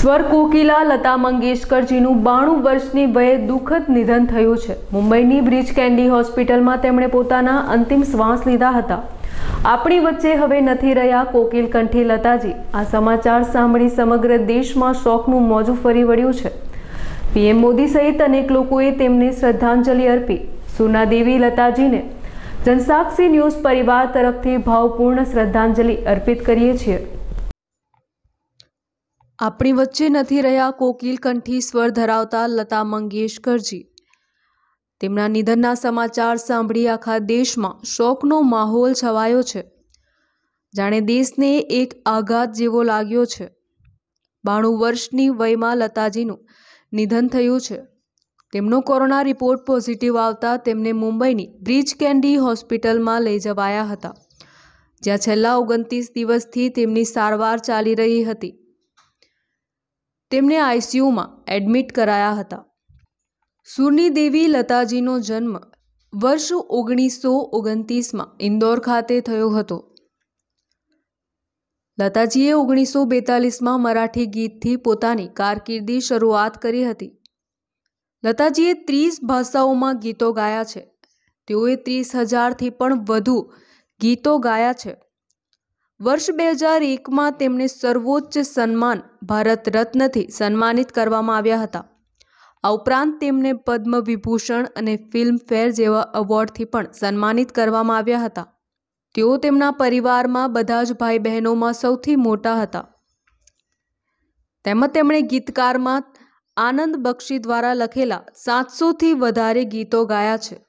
સ્વર કોકિલા લતા મંગેશકરજીનું બાણું વર્ષની વયે દુઃખદ નિધન થયું છે મુંબઈની બ્રિજ કેન્ડી હોસ્પિટલમાં તેમણે પોતાના અંતિમ શ્વાસ લીધા હતા આપણી વચ્ચે હવે નથી રહ્યા કોકિલ કંઠી લતાજી આ સમાચાર સાંભળી સમગ્ર દેશમાં શોકનું મોજું ફરી વળ્યું છે પીએમ મોદી સહિત અનેક લોકોએ તેમને શ્રદ્ધાંજલિ અર્પી સુનાદેવી લતાજીને જનસાક્ષી ન્યૂઝ પરિવાર તરફથી ભાવપૂર્ણ શ્રદ્ધાંજલિ અર્પિત કરીએ છીએ આપણી વચ્ચે નથી રહ્યા કોકિલ કંઠી સ્વર ધરાવતા લતા મંગેશકરજી તેમના નિધનના સમાચાર સાંભળી આખા દેશમાં શોકનો માહોલ છવાયો છે જાણે દેશને એક આઘાત જેવો લાગ્યો છે બાણું વર્ષની વયમાં લતાજીનું નિધન થયું છે તેમનો કોરોના રિપોર્ટ પોઝિટિવ આવતા તેમને મુંબઈની બ્રિજ કેન્ડી હોસ્પિટલમાં લઈ જવાયા હતા જ્યાં છેલ્લા ઓગણત્રીસ દિવસથી તેમની સારવાર ચાલી રહી હતી તેમને આઈસીયુમાં એડમિટ કરાયા હતા સુરની દેવી લતાજીનો જન્મ વર્ષ ઓગણીસો ઓગણત્રીસમાં ઇન્દોર ખાતે થયો હતો લતાજીએ ઓગણીસો બેતાલીસમાં મરાઠી ગીતથી પોતાની કારકિર્દી શરૂઆત કરી હતી લતાજીએ ત્રીસ ભાષાઓમાં ગીતો ગાયા છે તેઓએ ત્રીસ હજારથી પણ વધુ ગીતો ગાયા છે વર્ષ બે હજાર એકમાં તેમને સર્વોચ્ચ સન્માન ભારત રત્નથી સન્માનિત કરવામાં આવ્યા હતા આ ઉપરાંત તેમને પદ્મ વિભૂષણ અને ફિલ્મફેર જેવા એવોર્ડથી પણ સન્માનિત કરવામાં આવ્યા હતા તેઓ તેમના પરિવારમાં બધા જ ભાઈ બહેનોમાં સૌથી મોટા હતા તેમજ તેમણે ગીતકારમાં આનંદ બક્ષી દ્વારા લખેલા સાતસોથી વધારે ગીતો ગાયા છે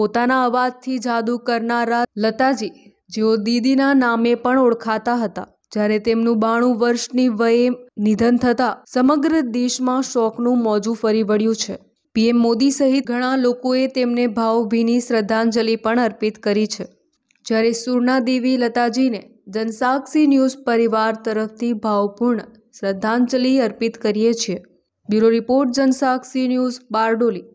પોતાના અવાજથી જાદુ કરનારા લતાજી જેઓ દીદીના નામે પણ ઓળખાતા હતા જ્યારે તેમનું બાણું વર્ષની વયે નિધન થતા સમગ્ર દેશમાં શોકનું મોજું ફરી વળ્યું છે પીએમ મોદી સહિત ઘણા લોકોએ તેમને ભાવભીની શ્રદ્ધાંજલિ પણ અર્પિત કરી છે જ્યારે સુરના દેવી લતાજીને જનસાક્ષી ન્યૂઝ પરિવાર તરફથી ભાવપૂર્ણ શ્રદ્ધાંજલિ અર્પિત કરીએ છીએ bureau report Jansakshi news Bardoli